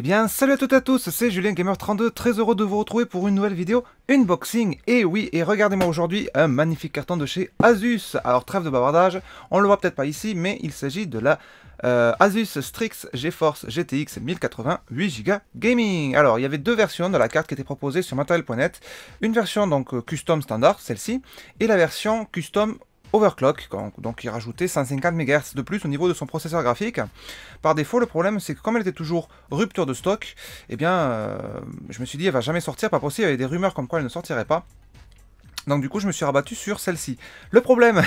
Eh bien, salut à toutes et à tous, c'est Julien Gamer32, très heureux de vous retrouver pour une nouvelle vidéo unboxing. Et eh oui, et regardez-moi aujourd'hui un magnifique carton de chez Asus. Alors, trêve de bavardage, on le voit peut-être pas ici, mais il s'agit de la euh, Asus Strix GeForce GTX 1080 8Go Gaming. Alors, il y avait deux versions de la carte qui était proposée sur matériel.net. Une version donc euh, custom standard, celle-ci, et la version custom overclock, donc il rajoutait 150 MHz de plus au niveau de son processeur graphique. Par défaut, le problème c'est que comme elle était toujours rupture de stock, eh bien euh, je me suis dit elle va jamais sortir, pas possible, il y avait des rumeurs comme quoi elle ne sortirait pas. Donc du coup, je me suis rabattu sur celle-ci. Le problème,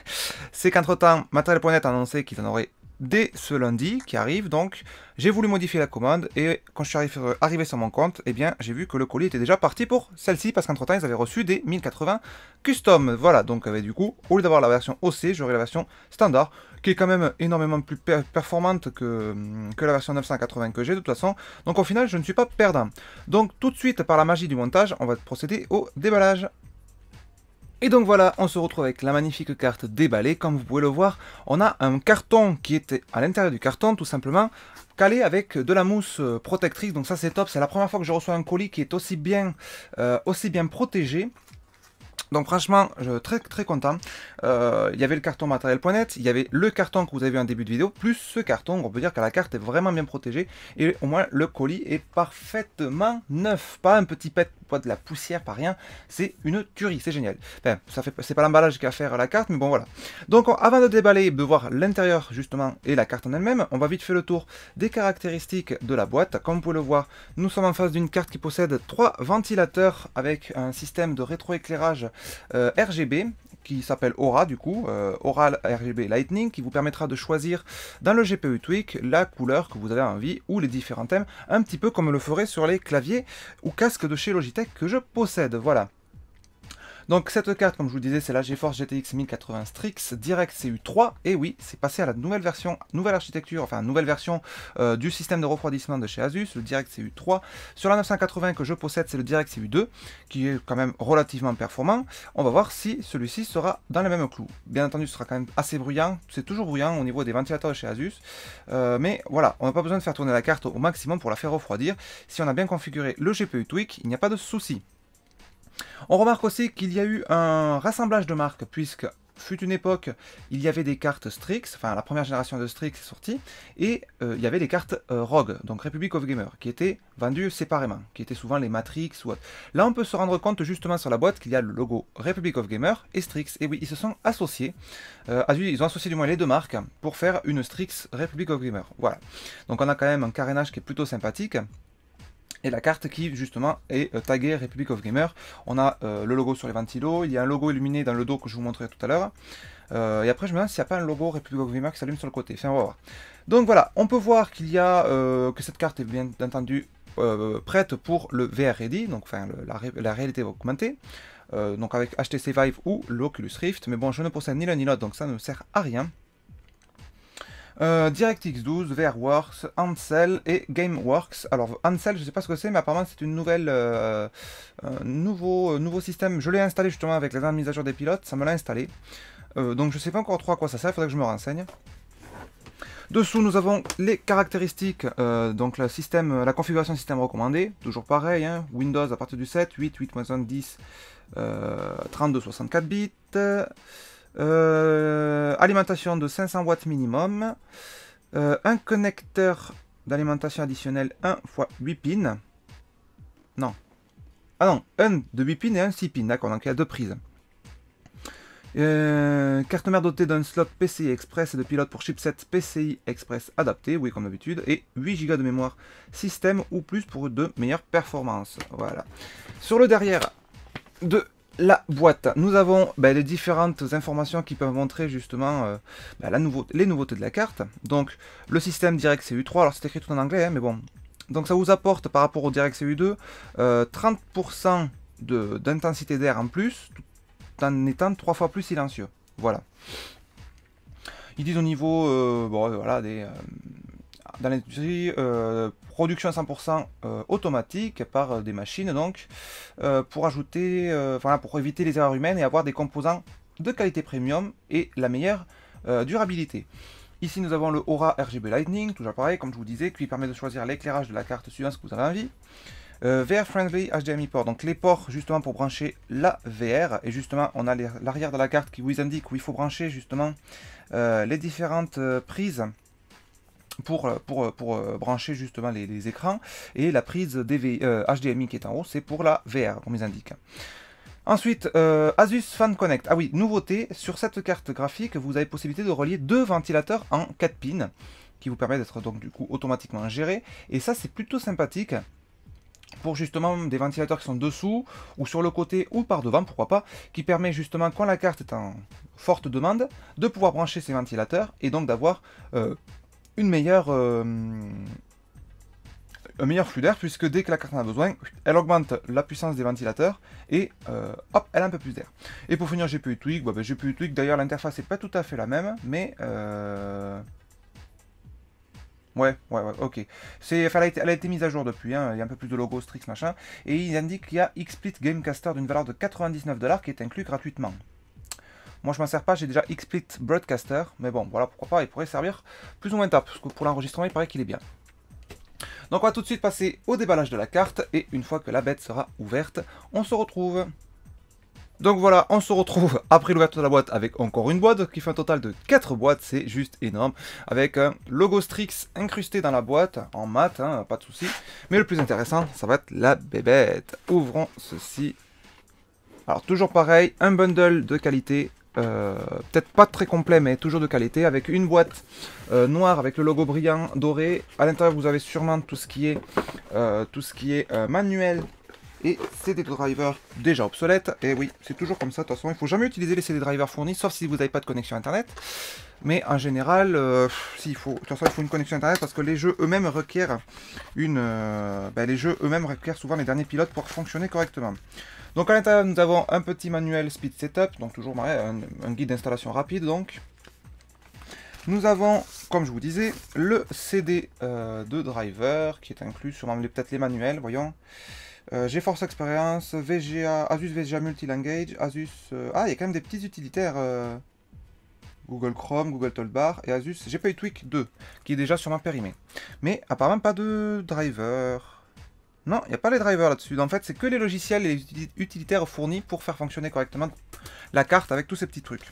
c'est qu'entre-temps, material.net a annoncé qu'il en aurait dès ce lundi qui arrive. Donc, j'ai voulu modifier la commande et quand je suis arrivé euh, sur mon compte, et eh bien, j'ai vu que le colis était déjà parti pour celle-ci parce qu'entre-temps, ils avaient reçu des 1080 custom. Voilà, donc avec euh, du coup, au lieu d'avoir la version OC, j'aurai la version standard qui est quand même énormément plus performante que, hum, que la version 980 que j'ai de toute façon. Donc au final, je ne suis pas perdant. Donc tout de suite, par la magie du montage, on va procéder au déballage. Et donc voilà, on se retrouve avec la magnifique carte déballée. Comme vous pouvez le voir, on a un carton qui était à l'intérieur du carton, tout simplement, calé avec de la mousse euh, protectrice. Donc ça c'est top, c'est la première fois que je reçois un colis qui est aussi bien, euh, aussi bien protégé. Donc franchement, je très très content. Euh, il y avait le carton matériel.net, il y avait le carton que vous avez vu en début de vidéo, plus ce carton. On peut dire que la carte est vraiment bien protégée et au moins le colis est parfaitement neuf, pas un petit pet pas de la poussière, par rien. C'est une tuerie, c'est génial. ça fait, c'est pas l'emballage qui va faire la carte, mais bon voilà. Donc avant de déballer de voir l'intérieur justement et la carte en elle-même, on va vite faire le tour des caractéristiques de la boîte. Comme vous pouvez le voir, nous sommes en face d'une carte qui possède trois ventilateurs avec un système de rétroéclairage euh, RGB qui s'appelle Aura du coup, euh, ORAL Aura RGB Lightning, qui vous permettra de choisir dans le GPU Tweak la couleur que vous avez envie ou les différents thèmes, un petit peu comme le ferait sur les claviers ou casques de chez Logitech que je possède, voilà. Donc cette carte, comme je vous le disais, c'est la GeForce GTX 1080 Strix Direct CU3. Et oui, c'est passé à la nouvelle version, nouvelle architecture, enfin nouvelle version euh, du système de refroidissement de chez Asus, le Direct CU3. Sur la 980 que je possède, c'est le Direct CU2, qui est quand même relativement performant. On va voir si celui-ci sera dans le même clou. Bien entendu, ce sera quand même assez bruyant. C'est toujours bruyant au niveau des ventilateurs de chez Asus. Euh, mais voilà, on n'a pas besoin de faire tourner la carte au maximum pour la faire refroidir. Si on a bien configuré le GPU Tweak, il n'y a pas de souci. On remarque aussi qu'il y a eu un rassemblage de marques, puisque fut une époque, il y avait des cartes Strix, enfin la première génération de Strix est sortie, et euh, il y avait des cartes euh, Rogue, donc Republic of Gamer, qui étaient vendues séparément, qui étaient souvent les Matrix ou autre. Là, on peut se rendre compte justement sur la boîte qu'il y a le logo Republic of Gamer et Strix. Et oui, ils se sont associés, euh, ah, ils ont associé du moins les deux marques pour faire une Strix Republic of Gamer. Voilà. Donc on a quand même un carénage qui est plutôt sympathique et la carte qui justement est euh, taguée Republic of Gamer. On a euh, le logo sur les ventilos, il y a un logo illuminé dans le dos que je vous montrais tout à l'heure. Euh, et après je me demande s'il n'y a pas un logo Republic of Gamer qui s'allume sur le côté. Enfin on va voir. Donc voilà, on peut voir qu'il y a que cette carte est bien entendu prête pour le VR Ready, donc enfin la, réalité va réalité augmentée. donc avec HTC Vive ou l'Oculus Rift, mais bon je ne possède ni l'un ni l'autre donc ça ne me sert à rien. Euh, DirectX 12, VRWorks, Ansel et GameWorks. Alors Ansel, je ne sais pas ce que c'est, mais apparemment c'est une nouvelle, euh, euh, nouveau, nouveau système. Je l'ai installé justement avec les à jour des pilotes, ça me l'a installé. donc je ne sais pas encore trop à quoi ça sert, il faudrait que je me renseigne. Dessous, nous avons les caractéristiques, donc le système, la configuration système recommandée, toujours pareil, hein. Windows à partir du 7, 8, 8 8.1, 10, 32, 64 bits, euh, alimentation de 500 watts minimum. Euh, un connecteur d'alimentation additionnel 1 x 8 pins. Non. Ah non, un de 8 pins et un 6 pins, d'accord, donc il y a deux prises. Euh, carte mère dotée d'un slot PCI Express et de pilote pour chipset PCI Express adapté, oui comme d'habitude, et 8 Go de mémoire système ou plus pour de meilleures performances. Voilà. Sur le derrière de la boîte. Nous avons bah, les différentes informations qui peuvent montrer justement euh, bah, les nouveautés de la carte. Donc le système direct 3 alors c'est écrit tout en anglais, hein, mais bon. Donc ça vous apporte par rapport au direct 2 30% euh, d'intensité d'air en plus, en étant trois fois plus silencieux. Voilà. Ils disent au niveau euh, bon, voilà, des, dans l'industrie euh, production 100% euh, automatique par euh, des machines donc pour ajouter voilà pour éviter les erreurs humaines et avoir des composants de qualité premium et la meilleure durabilité. Ici nous avons le Aura RGB Lightning, toujours pareil comme je vous disais, qui permet de choisir l'éclairage de la carte suivant ce que vous avez envie. VR Friendly HDMI port, donc les ports justement pour brancher la VR. Et justement, on a l'arrière de la carte qui vous indique où il faut brancher justement les différentes prises pour, euh, pour, euh, pour euh, brancher justement les, écrans. Et la prise HDMI qui est en haut, c'est pour la VR, comme ils indiquent. Ensuite, Asus Fan Connect. Ah oui, nouveauté, sur cette carte graphique, vous avez possibilité de relier deux ventilateurs en 4 pins, qui vous permet d'être donc du coup automatiquement géré. Et ça, c'est plutôt sympathique pour justement des ventilateurs qui sont dessous ou sur le côté ou par devant, pourquoi pas, qui permet justement quand la carte est en forte demande de pouvoir brancher ces ventilateurs et donc d'avoir une meilleure, euh, un meilleur flux d'air, puisque dès que la carte en a besoin, elle augmente la puissance des ventilateurs, et euh, hop, elle a un peu plus d'air. Et pour finir GPU pu bah, j'ai pu tweak ben, d'ailleurs l'interface n'est pas tout à fait la même, mais... Euh, ouais, ouais, ouais, ok. C'est, elle, a été, elle a été mise à jour depuis, hein. il y a un peu plus de logo Strix, machin. Et il indique qu'il y a XSplit Gamecaster d'une valeur de 99$ qui est inclus gratuitement. Moi, je m'en sers pas, j'ai déjà XSplit Broadcaster, mais bon, voilà, pourquoi pas, il pourrait servir plus ou moins tard, parce que pour l'enregistrement, il paraît qu'il est bien. Donc on va tout de suite passer au déballage de la carte, et une fois que la bête sera ouverte, on se retrouve. Donc voilà, on se retrouve après l'ouverture de la boîte avec encore une boîte, qui fait un total de 4 boîtes, c'est juste énorme, avec un euh, logo Strix incrusté dans la boîte, en mat, hein, pas de souci. Mais le plus intéressant, ça va être la bébête. Ouvrons ceci. Alors toujours pareil, un bundle de qualité, euh, peut-être pas très complet, mais toujours de qualité, avec une boîte euh, noire avec le logo brillant doré. À l'intérieur, vous avez sûrement tout ce qui est, euh, tout ce qui est manuel et CD driver déjà obsolète. Et oui, c'est toujours comme ça. De toute façon, il ne faut jamais utiliser les CD drivers fournis, sauf si vous n'avez pas de connexion internet. Mais en général, euh, faut, de il faut une connexion internet parce que les jeux eux-mêmes requièrent une. Euh, ben, les jeux eux-mêmes requièrent souvent les derniers pilotes pour fonctionner correctement. Donc à l'intérieur, nous avons un petit manuel Speed Setup, donc toujours un, guide d'installation rapide. Donc, nous avons, comme je vous disais, le CD euh, de driver qui est inclus sur peut-être les manuels, voyons. GForce euh, GeForce Experience, VGA, Asus VGA Multilanguage, Asus... Euh, ah, il y a quand même des petits utilitaires. Euh, Google Chrome, Google Toolbar et Asus GPU Tweak 2, qui est déjà sur ma périmée. Mais apparemment pas de driver. Non, il n'y a pas les drivers là-dessus. En fait, c'est que les logiciels et les utilitaires fournis pour faire fonctionner correctement la carte avec tous ces petits trucs.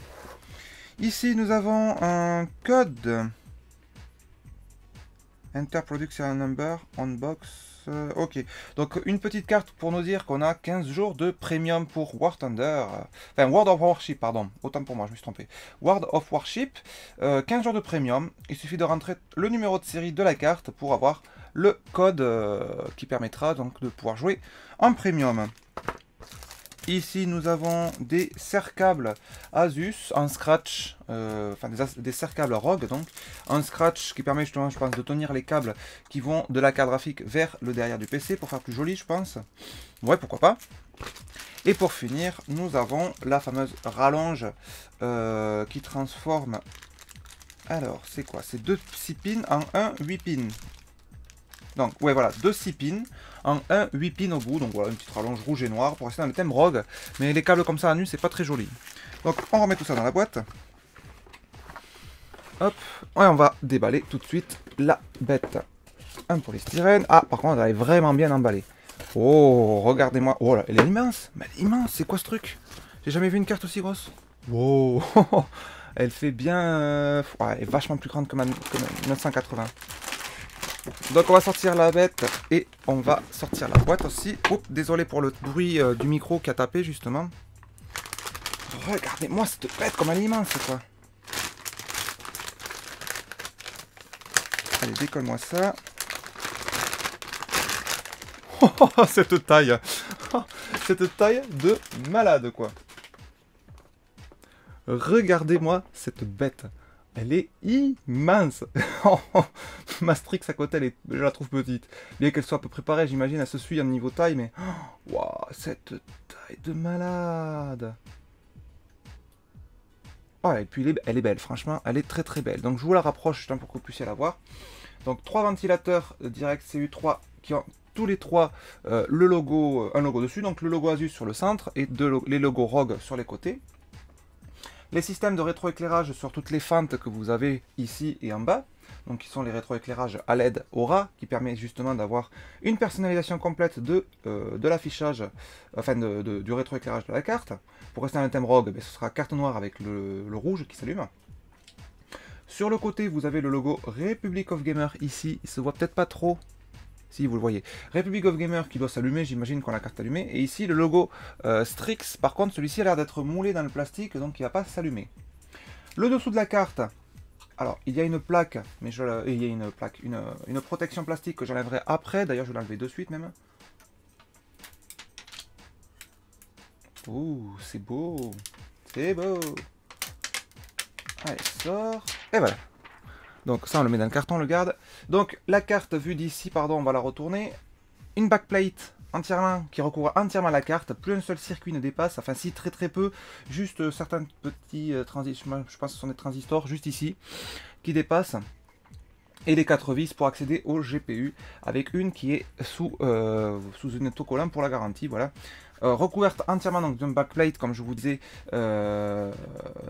Ici, nous avons un code. Enter Production Number on box euh, ok. Donc une petite carte pour nous dire qu'on a 15 jours de premium pour War Thunder. Enfin World of Warship, pardon. Autant pour moi, je me suis trompé. World of Warship, 15 euh, jours de premium. Il suffit de rentrer le numéro de série de la carte pour avoir le code euh, qui permettra donc de pouvoir jouer en premium. Ici, nous avons des serres-câbles Asus en scratch, euh, enfin des, des câbles Rogue donc, en scratch qui permet justement, je pense, de tenir les câbles qui vont de la carte graphique vers le derrière du PC pour faire plus joli, je pense. Ouais, pourquoi pas. Et pour finir, nous avons la fameuse rallonge euh, qui transforme... Alors, c'est quoi C'est deux 6 pins en un 8 pins. Donc, ouais, voilà, deux 6 pins en 1 8 pins au bout, donc voilà une petite rallonge rouge et noir pour rester dans le thème rogue, mais les câbles comme ça à nu c'est pas très joli. Donc on remet tout ça dans la boîte. Hop, et on va déballer tout de suite la bête. Un pour les polystyrène, ah par contre elle est vraiment bien emballée. Oh, regardez-moi, oh là, elle est immense, mais elle est immense, c'est quoi ce truc J'ai jamais vu une carte aussi grosse. Wow Elle fait bien... Euh, elle est vachement plus grande que que ma 980. Donc on va sortir la bête et on va sortir la boîte aussi. Oups, oh, désolé pour le bruit euh, du micro qui a tapé justement. Regardez-moi cette bête comme elle est immense quoi. Allez, décolle-moi ça. Oh, oh, oh, cette taille Cette taille de malade quoi. Regardez-moi cette bête. Elle est immense Strix à côté, elle est... je la trouve petite. Bien qu'elle soit à peu préparée, j'imagine, à se suit en niveau taille, mais... Waouh, cette taille de malade ouais ah, et puis elle est... belle, franchement, elle est très très belle. Donc je vous la rapproche, juste pour que vous puissiez la voir. Donc trois ventilateurs euh, direct CU3 qui ont tous les trois euh, le logo, euh, un logo dessus, donc le logo Asus sur le centre et les logos Rogue sur les côtés. Les systèmes de rétroéclairage sur toutes les fentes que vous avez ici et en bas donc qui sont les rétroéclairages à LED Aura, qui permet justement d'avoir une personnalisation complète de, euh, de l'affichage, enfin de, du rétroéclairage de la carte. Pour rester dans le thème Rogue, eh ce sera carte noire avec le, rouge qui s'allume. Sur le côté, vous avez le logo Republic of Gamer ici, il se voit peut-être pas trop, si vous le voyez. Republic of Gamer qui doit s'allumer, j'imagine qu'on a la carte allumée. Et ici le logo euh, Strix, par contre celui-ci a l'air d'être moulé dans le plastique, donc il ne va pas s'allumer. Le dessous de la carte, alors, il y a une plaque, mais je, il y a une plaque, une, une protection plastique que j'enlèverai après. D'ailleurs, je vais l'enlever de suite même. Ouh, c'est beau. C'est beau. Allez, sort. Et voilà. Donc ça, on le met dans le carton, on le garde. Donc la carte vue d'ici, pardon, on va la retourner. Une backplate entièrement, qui recouvre entièrement la carte. Plus un seul circuit ne dépasse, enfin si très très peu, juste euh, certains petits euh, transistors, je pense que ce sont des transistors, juste ici, qui dépassent. Et les quatre vis pour accéder au GPU, avec une qui est sous, euh, une autocollant pour la garantie, voilà. Euh, recouverte entièrement donc d'un backplate, comme je vous disais, euh,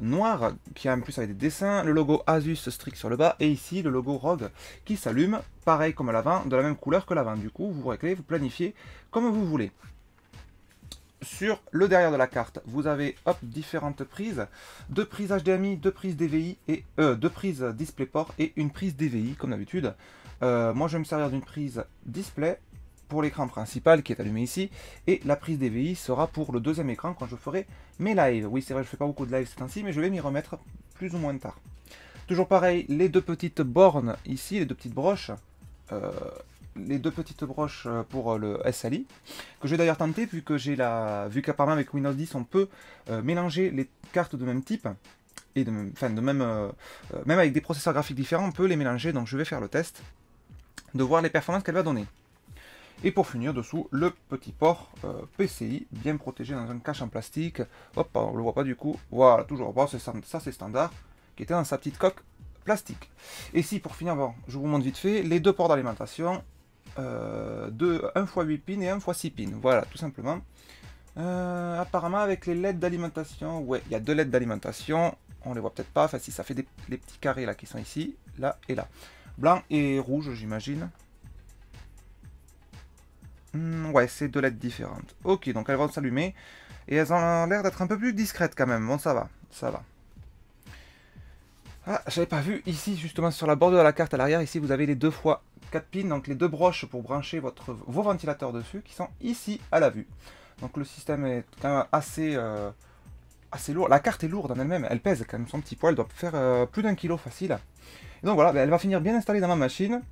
noir, qui a en plus avec des dessins, le logo Asus strict sur le bas, et ici le logo Rogue qui s'allume, pareil comme l'avant, de la même couleur que l'avant. Du coup, vous réglez, vous planifiez comme vous voulez. Sur le derrière de la carte, vous avez hop, différentes prises. Deux prises HDMI, deux prises DVI et euh, deux prises DisplayPort et une prise DVI comme d'habitude. moi je vais me servir d'une prise display pour l'écran principal qui est allumé ici, et la prise DVI sera pour le deuxième écran quand je ferai mes lives. Oui, c'est vrai, je fais pas beaucoup de lives ces temps mais je vais m'y remettre plus ou moins tard. Toujours pareil, les deux petites bornes ici, les deux petites broches, euh, les deux petites broches pour le SLI, que je vais d'ailleurs tenter, vu que j'ai la... vu qu'apparemment avec Windows 10, on peut euh, mélanger les cartes de même type, et de de même, euh, même avec des processeurs graphiques différents, on peut les mélanger, donc je vais faire le test de voir les performances qu'elle va donner. Et pour finir, dessous, le petit port euh, PCI, bien protégé dans un cache en plastique. Hop, on ne le voit pas du coup. Voilà, toujours pas, ça c'est standard, qui était dans sa petite coque plastique. Et si, pour finir, je vous montre vite fait, les deux ports d'alimentation, 1 x 8 pins et 1 x 6 pins. Voilà, tout simplement. Euh, apparemment, avec les LED d'alimentation, ouais, il y a deux LED d'alimentation. On les voit peut-être pas. Enfin, si, ça fait des, les petits carrés là qui sont ici, là et là. Blanc et rouge, j'imagine. Hmm, ouais, c'est deux lettres différentes. Ok, donc elles vont s'allumer. Et elles ont l'air d'être un peu plus discrètes quand même. Bon, ça va, ça va. Ah, j'avais pas vu ici, justement, sur la bordure de la carte à l'arrière, ici, vous avez les deux fois quatre pins, donc les deux broches pour brancher votre, vos ventilateurs dessus, qui sont ici, à la vue. Donc le système est quand même assez, euh, assez lourd. La carte est lourde en elle-même, elle pèse quand même son petit poids, elle doit faire euh, plus d'un kilo facile. donc voilà, ben, elle va finir bien installée dans ma machine.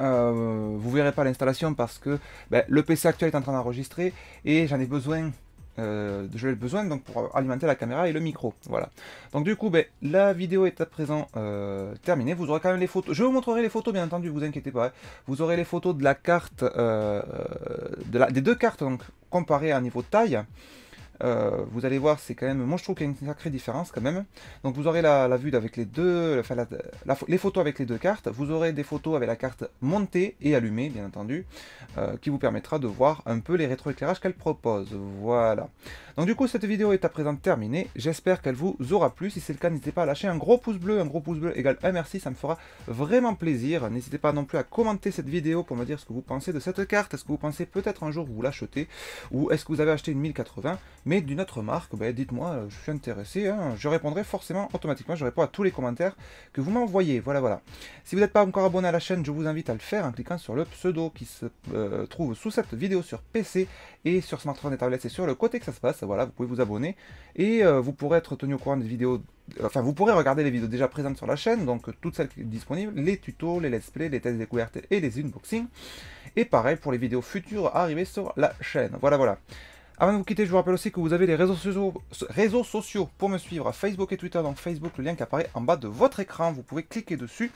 Euh, vous ne verrez pas l'installation parce que ben, le PC actuel est en train d'enregistrer et j'en ai besoin. Euh, besoin donc pour alimenter la caméra et le micro voilà donc du coup ben, la vidéo est à présent euh, terminée vous aurez quand même les photos je vous montrerai les photos bien entendu vous inquiétez pas hein. vous aurez les photos de la carte des deux cartes comparées à niveau taille euh, vous allez voir, c'est quand même. Moi, je trouve qu'il y a une sacrée différence quand même. Donc, vous aurez la, vue avec les deux, enfin, les photos avec les deux cartes. Vous aurez des photos avec la carte montée et allumée, bien entendu, euh, qui vous permettra de voir un peu les rétroéclairages qu'elle propose. Voilà. Donc, du coup, cette vidéo est à présent terminée. J'espère qu'elle vous aura plu. Si c'est le cas, n'hésitez pas à lâcher un gros pouce bleu. Un gros pouce bleu égale un merci, ça me fera vraiment plaisir. N'hésitez pas non plus à commenter cette vidéo pour me dire ce que vous pensez de cette carte. Est-ce que vous pensez peut-être un jour vous l'achetez ou est-ce que vous avez acheté une 1080 mais d'une autre marque, bah, dites-moi, euh, je suis intéressé, hein. je répondrai forcément automatiquement, je réponds à tous les commentaires que vous m'envoyez, voilà, voilà. Si vous n'êtes pas encore abonné à la chaîne, je vous invite à le faire en cliquant sur le pseudo qui se euh, trouve sous cette vidéo sur PC et sur smartphone et tablette, c'est sur le côté que ça se passe, voilà, vous pouvez vous abonner, et euh, vous pourrez être tenu au courant des vidéos enfin vous pourrez regarder les vidéos déjà présentes sur la chaîne, donc toutes celles qui sont disponibles, les tutos, les let's play, les tests découvertes et les unboxings. Et pareil pour les vidéos futures arrivées sur la chaîne. Voilà, voilà. Avant de vous quitter, je vous rappelle aussi que vous avez les réseaux sociaux, pour me suivre, à Facebook et Twitter. Donc Facebook, le lien qui apparaît en bas de votre écran, vous pouvez cliquer dessus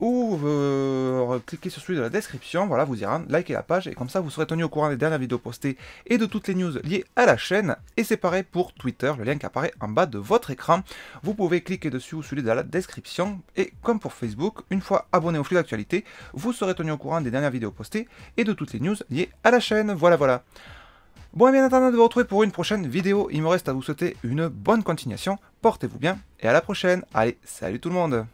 ou euh, cliquer sur celui de la description. Voilà, vous irez liker la page et comme ça vous serez tenu au courant des dernières vidéos postées et de toutes les news liées à la chaîne. Et c'est pareil pour Twitter, le lien qui apparaît en bas de votre écran. Vous pouvez cliquer dessus ou celui de la description. Et comme pour Facebook, une fois abonné au flux d'actualité, vous serez tenu au courant des dernières vidéos postées et de toutes les news liées à la chaîne. Voilà, voilà. Bon et bien attendant de vous retrouver pour une prochaine vidéo, il me reste à vous souhaiter une bonne continuation, portez-vous bien et à la prochaine. Allez, salut tout le monde